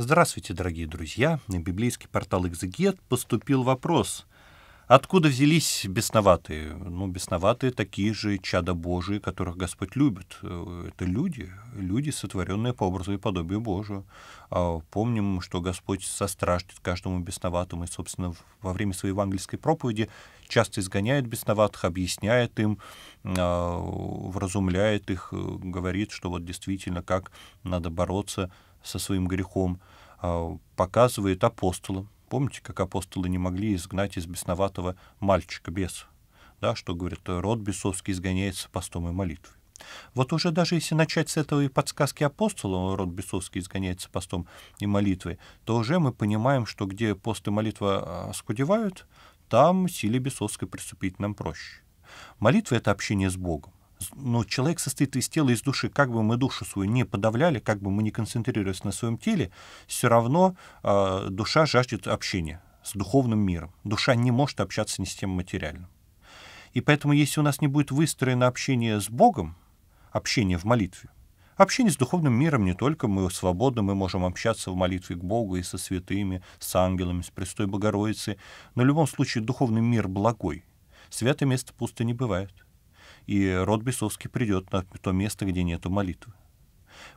Здравствуйте, дорогие друзья! На библейский портал «Экзегет» поступил вопрос. Откуда взялись бесноватые? Ну, бесноватые такие же чада Божии, которых Господь любит. Э, это люди, люди, сотворенные по образу и подобию Божию. А помним, что Господь состраждет каждому бесноватому, и, собственно, во время своей евангельской проповеди часто изгоняет бесноватых, объясняет им, а, вразумляет их, э, говорит, что вот действительно как надо бороться со своим грехом, а, показывает апостолам. Помните, как апостолы не могли изгнать из бесноватого мальчика беса? Да, что, говорит, род бесовский изгоняется постом и молитвой. Вот уже даже если начать с этого и подсказки апостола, род бесовский изгоняется постом и молитвой, то уже мы понимаем, что где пост и молитва а, скудевают, там силе бесовской приступить нам проще. Молитва — это общение с Богом но человек состоит из тела, из души. Как бы мы душу свою не подавляли, как бы мы не концентрировались на своем теле, все равно э, душа жаждет общения с духовным миром. Душа не может общаться ни с тем материальным. И поэтому, если у нас не будет выстроено общение с Богом, общение в молитве, общение с духовным миром не только мы свободны, мы можем общаться в молитве к Богу и со святыми, с ангелами, с Престой Богородицей, но в любом случае духовный мир благой. Святое место пусто не бывает — и род бесовский придет на то место, где нету молитвы.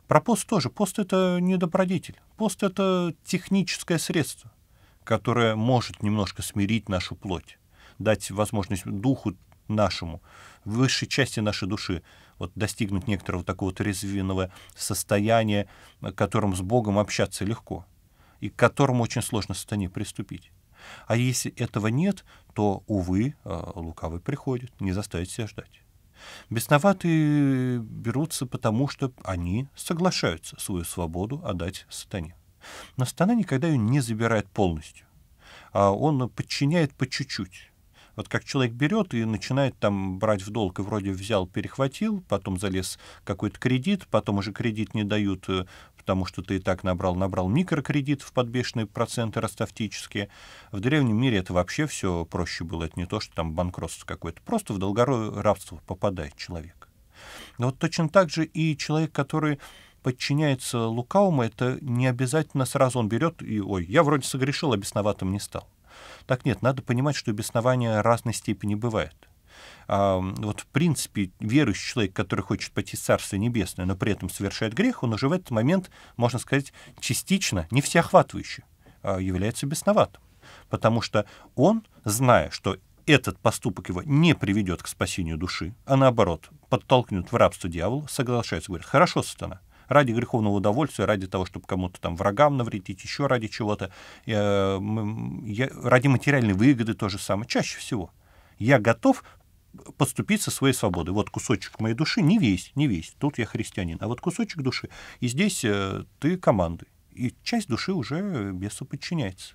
Про пост тоже. Пост — это не добродетель. Пост — это техническое средство, которое может немножко смирить нашу плоть, дать возможность духу нашему, высшей части нашей души, вот достигнуть некоторого такого трезвенного состояния, которым с Богом общаться легко, и к которому очень сложно состояние приступить. А если этого нет, то, увы, э, лукавый приходит, не заставит себя ждать. Бесноватые берутся потому, что они соглашаются свою свободу отдать сатане. Но сатана никогда ее не забирает полностью, а он подчиняет по чуть-чуть. Вот как человек берет и начинает там брать в долг, и вроде взял, перехватил, потом залез какой-то кредит, потом уже кредит не дают, э, потому что ты и так набрал, набрал микрокредит в бешеные проценты ростовтические. В древнем мире это вообще все проще было, это не то, что там банкротство какое-то, просто в долгорое рабство попадает человек. Но вот точно так же и человек, который подчиняется лукауму это не обязательно сразу он берет и, ой, я вроде согрешил, а бесноватым не стал. Так нет, надо понимать, что беснования разной степени бывают. А, вот в принципе верующий человек, который хочет пойти в Царство Небесное, но при этом совершает грех, он уже в этот момент, можно сказать, частично, не всеохватывающе, а является бесноватым. Потому что он, зная, что этот поступок его не приведет к спасению души, а наоборот, подтолкнет в рабство дьявола, соглашается, говорит, хорошо, сатана, ради греховного удовольствия, ради того, чтобы кому-то там врагам навредить, еще ради чего-то, э, ради материальной выгоды то же самое, чаще всего. Я готов поступить со своей свободой. Вот кусочек моей души, не весь, не весь, тут я христианин, а вот кусочек души, и здесь э, ты команды. И часть души уже бесу подчиняется.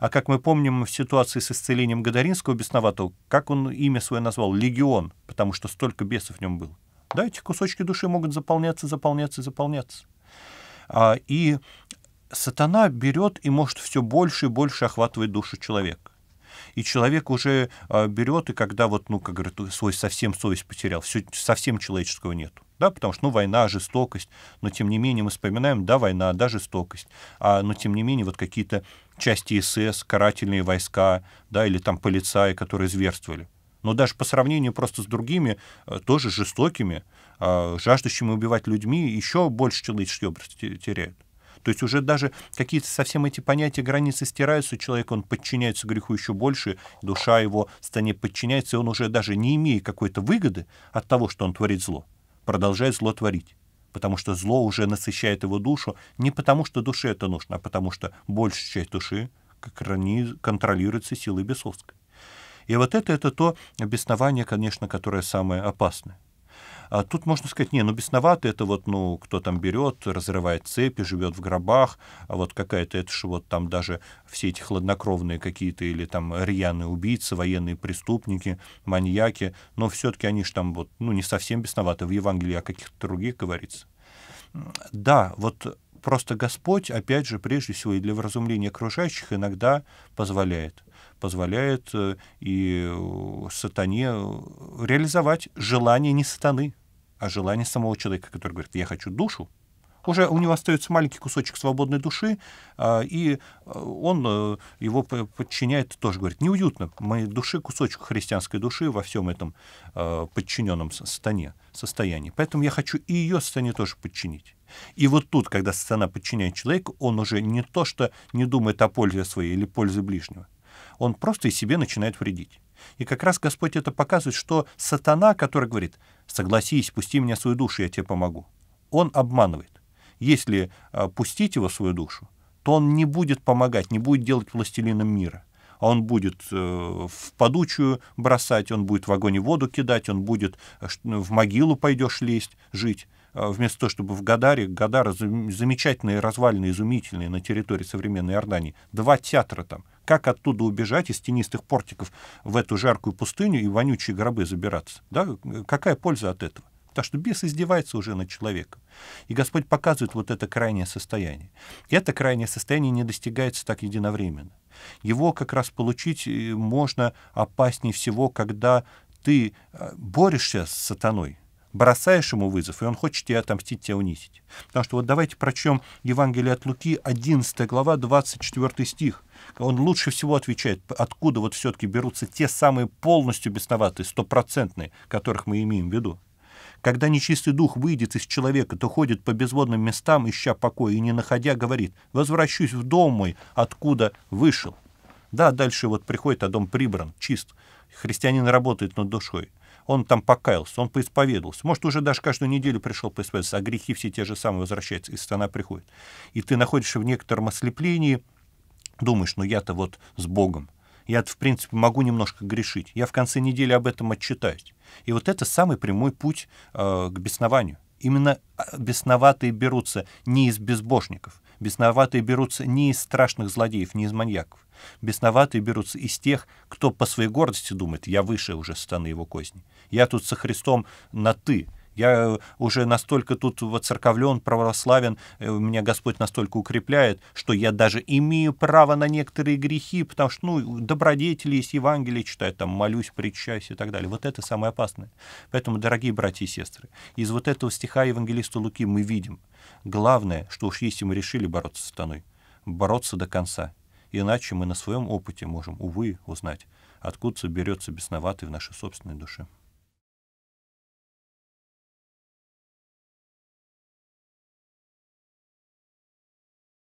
А как мы помним в ситуации с исцелением Гадаринского бесноватого, как он имя свое назвал? Легион, потому что столько бесов в нем было. Да, эти кусочки души могут заполняться, заполняться, заполняться. А, и сатана берет и может все больше и больше охватывать душу человека. И человек уже а, берет, и когда вот, ну, как говорят, свой совсем совесть потерял, все, совсем человеческого нету. Да, потому что, ну, война, жестокость, но тем не менее мы вспоминаем, да, война, да, жестокость, а, но тем не менее вот какие-то части СС, карательные войска, да, или там полицаи, которые зверствовали но даже по сравнению просто с другими, э, тоже жестокими, а, жаждущими убивать людьми, еще больше человеческий образ теряют. То есть уже даже какие-то совсем эти понятия границы стираются, человек, он подчиняется греху еще больше, душа его стане подчиняется, и он уже даже не имея какой-то выгоды от того, что он творит зло, продолжает зло творить. Потому что зло уже насыщает его душу не потому, что душе это нужно, а потому что большая часть души контролируется силой бесовской. И вот это, это то беснование, конечно, которое самое опасное. А тут можно сказать, не, ну бесновато это вот, ну, кто там берет, разрывает цепи, живет в гробах, а вот какая-то, это же вот там даже все эти хладнокровные какие-то или там рьяные убийцы, военные преступники, маньяки, но все-таки они же там вот, ну, не совсем бесноваты, в Евангелии о каких-то других говорится. Да, вот Просто Господь, опять же, прежде всего и для вразумления окружающих иногда позволяет. Позволяет э, и э, сатане э, реализовать желание не сатаны, а желание самого человека, который говорит, я хочу душу, уже у него остается маленький кусочек свободной души, а, и он его подчиняет, тоже говорит, неуютно, моей души, кусочек христианской души во всем этом подчиненном состоянии. Поэтому я хочу и ее состояние тоже подчинить. И вот тут, когда сатана подчиняет человека, он уже не то что не думает о пользе своей или пользе ближнего, он просто и себе начинает вредить. И как раз Господь это показывает, что сатана, который говорит, согласись, пусти меня в свою душу, я тебе помогу, он обманывает. Если а, пустить его в свою душу, то он не будет помогать, не будет делать властелином мира. А он будет э, в подучую бросать, он будет в огонь и воду кидать, он будет э, в могилу пойдешь лезть, жить. А, вместо того, чтобы в Гадаре, Гадара замечательные развалины, изумительные на территории современной Иордании, два театра там. Как оттуда убежать из тенистых портиков в эту жаркую пустыню и вонючие гробы забираться? Да? Э, какая польза от этого? Потому что бес издевается уже над человеком. И Господь показывает вот это крайнее состояние. И это крайнее состояние не достигается так единовременно. Его как раз получить э, можно опаснее всего, когда ты э, борешься с сатаной, бросаешь ему вызов, и он хочет тебя отомстить, тебя унизить. Потому что вот давайте прочтем Евангелие от Луки, 11 глава, 24 стих. Он лучше всего отвечает, откуда вот все-таки берутся те самые полностью бесноватые, стопроцентные, которых мы имеем в виду. Когда нечистый дух выйдет из человека, то ходит по безводным местам, ища покоя, и не находя, говорит, «Возвращусь в дом мой, откуда вышел». Да, дальше вот приходит, а дом прибран, чист. Христианин работает над душой – он там покаялся, он поисповедовался. Может, уже даже каждую неделю пришел поисповедоваться, а грехи все те же самые возвращаются, и страна приходит. И ты находишься в некотором ослеплении, думаешь, ну я-то вот с Богом, я, в принципе, могу немножко грешить. Я в конце недели об этом отчитаюсь. И вот это самый прямой путь э, к беснованию. Именно э, бесноватые берутся не из безбожников, Бесноватые берутся не из страшных злодеев, не из маньяков. Бесноватые берутся из тех, кто по своей гордости думает, я выше уже стану его козни. Я тут со Христом на «ты», я э, уже настолько тут воцерковлен, православен, э, меня Господь настолько укрепляет, что я даже имею право на некоторые грехи, потому что, ну, добродетели есть, Евангелие читаю, там, молюсь, причащаюсь и так далее. Вот это самое опасное. Поэтому, дорогие братья и сестры, из вот этого стиха Евангелиста Луки мы видим, главное, что уж если мы решили бороться с сатаной, бороться до конца. Иначе мы на своем опыте можем, увы, узнать, откуда берется бесноватый в нашей собственной душе.